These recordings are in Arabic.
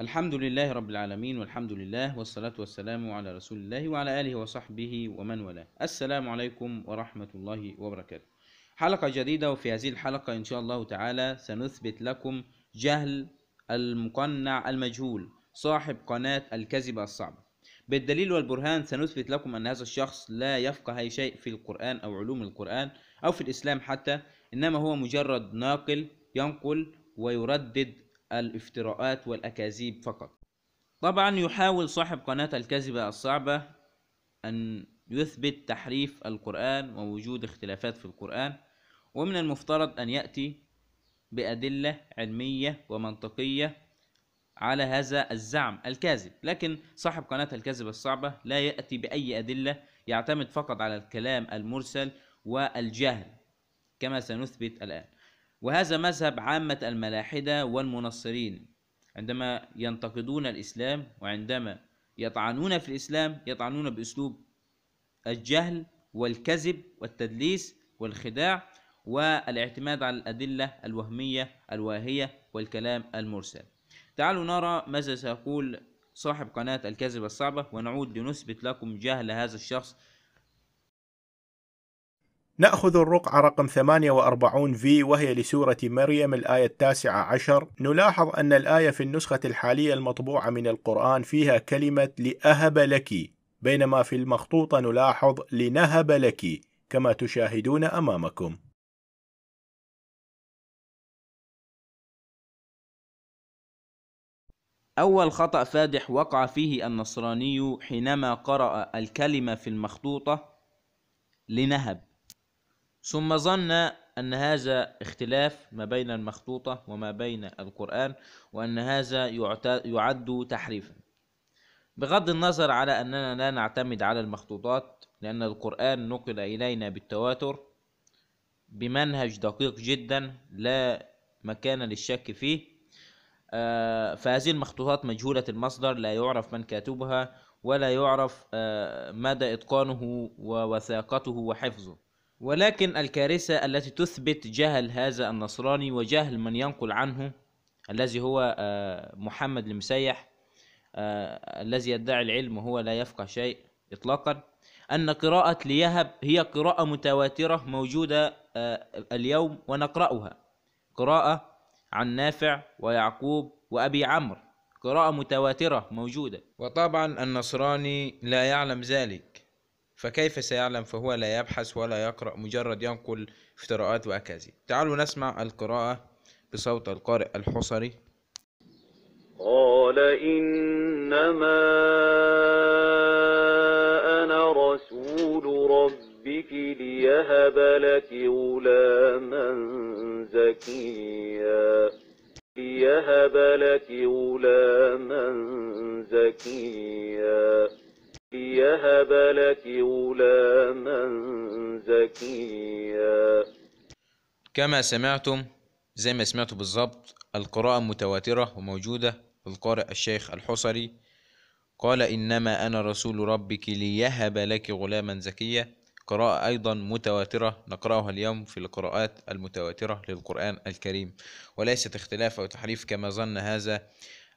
الحمد لله رب العالمين والحمد لله والصلاة والسلام على رسول الله وعلى آله وصحبه ومن والاه السلام عليكم ورحمة الله وبركاته حلقة جديدة وفي هذه الحلقة إن شاء الله تعالى سنثبت لكم جهل المقنع المجهول صاحب قناة الكذبة الصعبة بالدليل والبرهان سنثبت لكم أن هذا الشخص لا يفقه أي شيء في القرآن أو علوم القرآن أو في الإسلام حتى إنما هو مجرد ناقل ينقل ويردد الافتراءات والأكاذيب فقط طبعا يحاول صاحب قناة الكذبة الصعبة أن يثبت تحريف القرآن ووجود اختلافات في القرآن ومن المفترض أن يأتي بأدلة علمية ومنطقية على هذا الزعم الكاذب لكن صاحب قناة الكذبة الصعبة لا يأتي بأي أدلة يعتمد فقط على الكلام المرسل والجهل كما سنثبت الآن وهذا مذهب عامة الملاحدة والمنصرين عندما ينتقدون الإسلام وعندما يطعنون في الإسلام يطعنون بأسلوب الجهل والكذب والتدليس والخداع والاعتماد على الأدلة الوهمية الواهية والكلام المرسل تعالوا نرى ماذا سيقول صاحب قناة الكذبة الصعبة ونعود لنثبت لكم جهل هذا الشخص نأخذ الرقعة رقم 48 في وهي لسورة مريم الآية التاسعة عشر نلاحظ أن الآية في النسخة الحالية المطبوعة من القرآن فيها كلمة لأهب لك بينما في المخطوطة نلاحظ لنهب لك كما تشاهدون أمامكم أول خطأ فادح وقع فيه النصراني حينما قرأ الكلمة في المخطوطة لنهب ثم ظن أن هذا اختلاف ما بين المخطوطة وما بين القرآن وأن هذا يعد تحريفا بغض النظر على أننا لا نعتمد على المخطوطات لأن القرآن نقل إلينا بالتواتر بمنهج دقيق جدا لا مكان للشك فيه آه، فهذه المخطوطات مجهولة المصدر لا يعرف من كاتبها ولا يعرف آه، مدى إتقانه ووثاقته وحفظه ولكن الكارثة التي تثبت جهل هذا النصراني وجهل من ينقل عنه الذي هو آه، محمد المسيح آه، الذي يدعي العلم وهو لا يفقه شيء إطلاقا أن قراءة ليهب هي قراءة متواترة موجودة آه، اليوم ونقرأها قراءة عن نافع ويعقوب وأبي عمرو قراءة متواترة موجودة وطبعا النصراني لا يعلم ذلك فكيف سيعلم فهو لا يبحث ولا يقرأ مجرد ينقل افتراءات وأكاذيب تعالوا نسمع القراءة بصوت القارئ الحصري قال إنما كما سمعتم زي ما سمعتوا بالظبط القراءة متواترة وموجودة القارئ الشيخ الحصري قال إنما أنا رسول ربك ليهب لك غلاما زكيا قراءة أيضا متواترة نقرأها اليوم في القراءات المتواترة للقرآن الكريم وليست اختلاف أو تحريف كما ظن هذا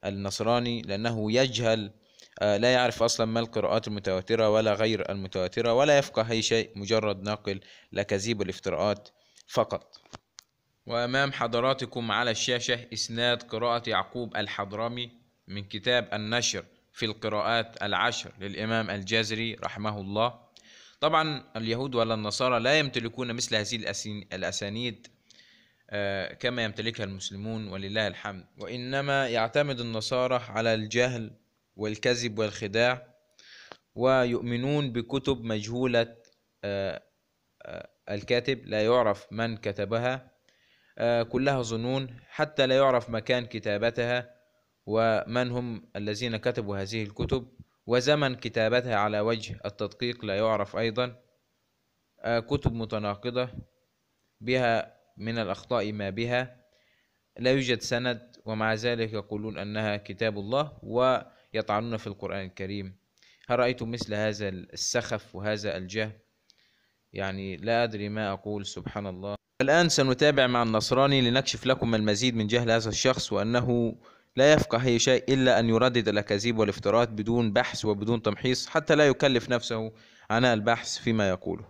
النصراني لأنه يجهل آه، لا يعرف أصلا ما القراءات المتواترة ولا غير المتواترة ولا يفقه أي شيء مجرد ناقل لكذيب الافتراءات فقط وأمام حضراتكم على الشاشة إسناد قراءة يعقوب الحضرمي من كتاب النشر في القراءات العشر للإمام الجزري رحمه الله طبعا اليهود ولا النصارى لا يمتلكون مثل هذه الأسانيد آه، كما يمتلكها المسلمون ولله الحمد وإنما يعتمد النصارى على الجهل والكذب والخداع ويؤمنون بكتب مجهولة آه، آه، الكاتب لا يعرف من كتبها آه، كلها ظنون حتى لا يعرف مكان كتابتها ومن هم الذين كتبوا هذه الكتب وزمن كتابتها على وجه التدقيق لا يعرف أيضا آه، كتب متناقضة بها من الأخطاء ما بها لا يوجد سند ومع ذلك يقولون أنها كتاب الله ويطعنون في القرآن الكريم هل رأيتم مثل هذا السخف وهذا الجهل يعني لا أدري ما أقول سبحان الله الآن سنتابع مع النصراني لنكشف لكم المزيد من جهل هذا الشخص وأنه لا يفقه أي شيء إلا أن يردد الأكاذيب والافتراءات بدون بحث وبدون تمحيص حتى لا يكلف نفسه عناء البحث فيما يقوله.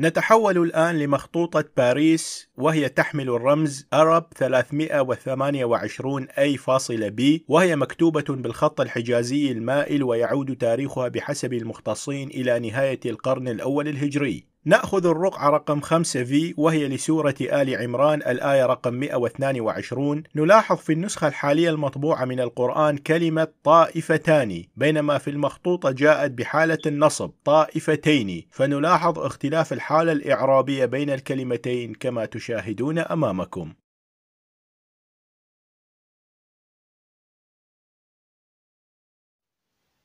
نتحول الآن لمخطوطة باريس وهي تحمل الرمز أرب 328 أي فاصلة بي وهي مكتوبة بالخط الحجازي المائل ويعود تاريخها بحسب المختصين إلى نهاية القرن الأول الهجري نأخذ الرقعة رقم 5 في وهي لسورة آل عمران الآية رقم 122 نلاحظ في النسخة الحالية المطبوعة من القرآن كلمة طائفتان بينما في المخطوطة جاءت بحالة النصب طائفتين فنلاحظ اختلاف الحالة الإعرابية بين الكلمتين كما تشاهدون أمامكم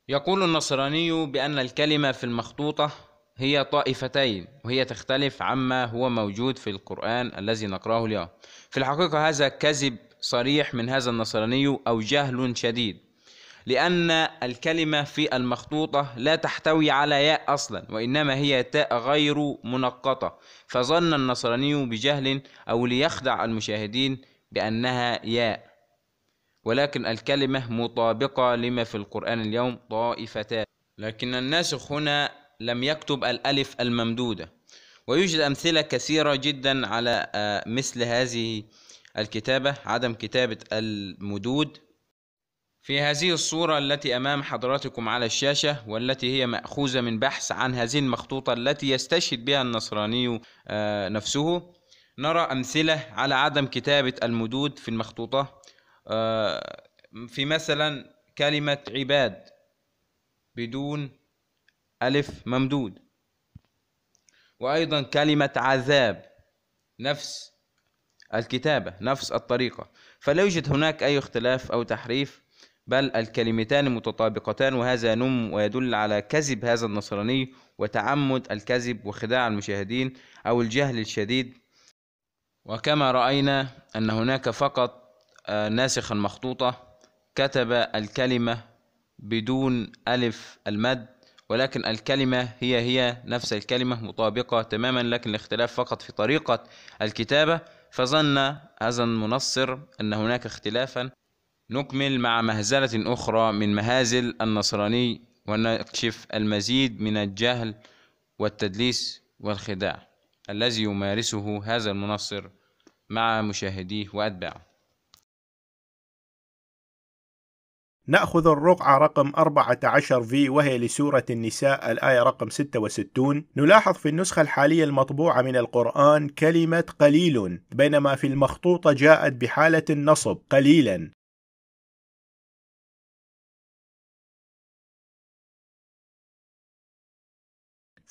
يقول النصراني بأن الكلمة في المخطوطة هي طائفتين وهي تختلف عما هو موجود في القرآن الذي نقرأه اليوم في الحقيقة هذا كذب صريح من هذا النصراني أو جهل شديد لأن الكلمة في المخطوطة لا تحتوي على ياء أصلا وإنما هي تاء غير منقطة فظن النصراني بجهل أو ليخدع المشاهدين بأنها ياء ولكن الكلمة مطابقة لما في القرآن اليوم طائفتان لكن الناسخ هنا لم يكتب الألف الممدودة ويوجد أمثلة كثيرة جدا على آه، مثل هذه الكتابة عدم كتابة المدود في هذه الصورة التي أمام حضراتكم على الشاشة والتي هي مأخوذة من بحث عن هذه المخطوطة التي يستشهد بها النصراني آه، نفسه نرى أمثلة على عدم كتابة المدود في المخطوطة آه، في مثلا كلمة عباد بدون ألف ممدود وأيضا كلمة عذاب نفس الكتابة نفس الطريقة فلا يوجد هناك أي اختلاف أو تحريف بل الكلمتان متطابقتان وهذا ينم ويدل على كذب هذا النصراني وتعمد الكذب وخداع المشاهدين أو الجهل الشديد وكما رأينا أن هناك فقط آه، ناسخا مخطوطة كتب الكلمة بدون ألف المد ولكن الكلمة هي هي نفس الكلمة مطابقة تماما لكن الاختلاف فقط في طريقة الكتابة فظن هذا المنصر أن هناك اختلافا نكمل مع مهزلة أخرى من مهازل النصراني ونكشف المزيد من الجهل والتدليس والخداع الذي يمارسه هذا المنصر مع مشاهديه وأتباعه نأخذ الرقعة رقم 14 في وهي لسورة النساء الآية رقم 66 نلاحظ في النسخة الحالية المطبوعة من القرآن كلمة قليل بينما في المخطوطة جاءت بحالة النصب قليلا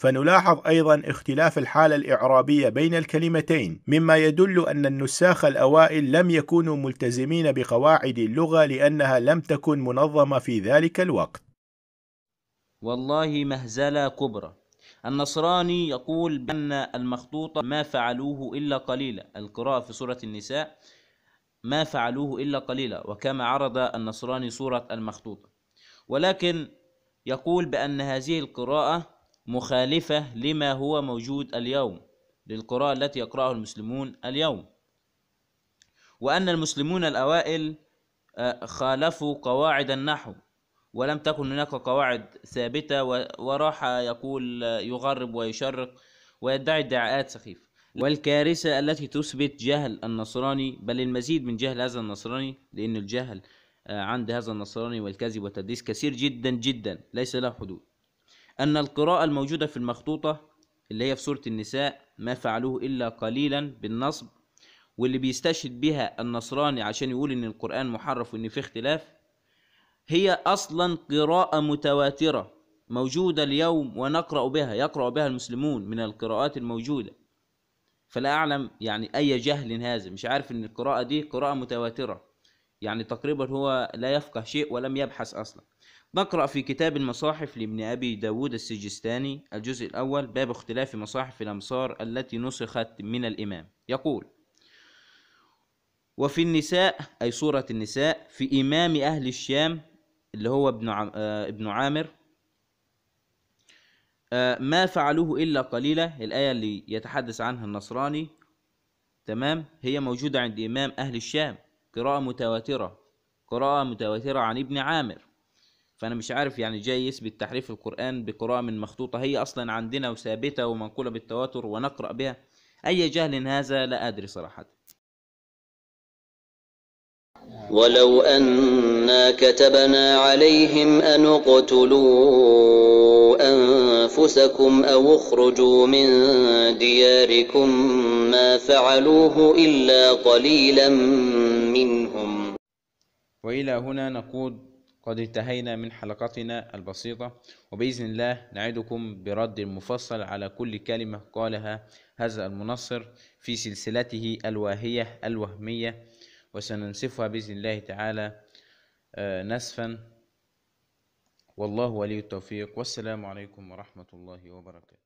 فنلاحظ أيضا اختلاف الحالة الإعرابية بين الكلمتين مما يدل أن النساخ الأوائل لم يكونوا ملتزمين بقواعد اللغة لأنها لم تكن منظمة في ذلك الوقت والله مهزلة كبرى النصراني يقول بأن المخطوطة ما فعلوه إلا قليلا القراءة في سورة النساء ما فعلوه إلا قليلا وكما عرض النصراني صورة المخطوطة ولكن يقول بأن هذه القراءة مخالفة لما هو موجود اليوم للقراءة التي يقرأه المسلمون اليوم وأن المسلمون الأوائل آه، خالفوا قواعد النحو ولم تكن هناك قواعد ثابتة وراح يقول يغرب ويشرق ويدعي ادعاءات سخيفة والكارثة التي تثبت جهل النصراني بل المزيد من جهل هذا النصراني لأن الجهل آه، عند هذا النصراني والكذب والتدليس كثير جدا جدا ليس له حدود أن القراءة الموجودة في المخطوطة اللي هي في سورة النساء ما فعلوه إلا قليلا بالنصب واللي بيستشهد بها النصراني عشان يقول إن القرآن محرف وإن في اختلاف هي أصلا قراءة متواترة موجودة اليوم ونقرأ بها يقرأ بها المسلمون من القراءات الموجودة فلا أعلم يعني أي جهل هذا مش عارف إن القراءة دي قراءة متواترة يعني تقريبا هو لا يفقه شيء ولم يبحث أصلا نقرأ في كتاب المصاحف لابن أبي داود السجستاني الجزء الأول باب اختلاف مصاحف الأمصار التي نسخت من الإمام يقول وفي النساء أي سورة النساء في إمام أهل الشام اللي هو ابن آه، ابن عامر آه، ما فعلوه إلا قليلا الآية اللي يتحدث عنها النصراني تمام هي موجودة عند إمام أهل الشام قراءة متواترة قراءة متواترة عن ابن عامر فأنا مش عارف يعني جاي يثبت تحريف القرآن بقراءة من مخطوطة هي أصلا عندنا وثابتة ومنقولة بالتواتر ونقرأ بها أي جهل هذا لا أدري صراحة ولو أنا كتبنا عليهم أن اقتلوا أنفسكم أو اخرجوا من دياركم ما فعلوه إلا قليلا منهم وإلى هنا نقود قد انتهينا من حلقتنا البسيطة وبإذن الله نعدكم برد مفصل على كل كلمة قالها هذا المنصر في سلسلته الواهية الوهمية وسننسفها بإذن الله تعالى آه، نسفا والله ولي التوفيق والسلام عليكم ورحمة الله وبركاته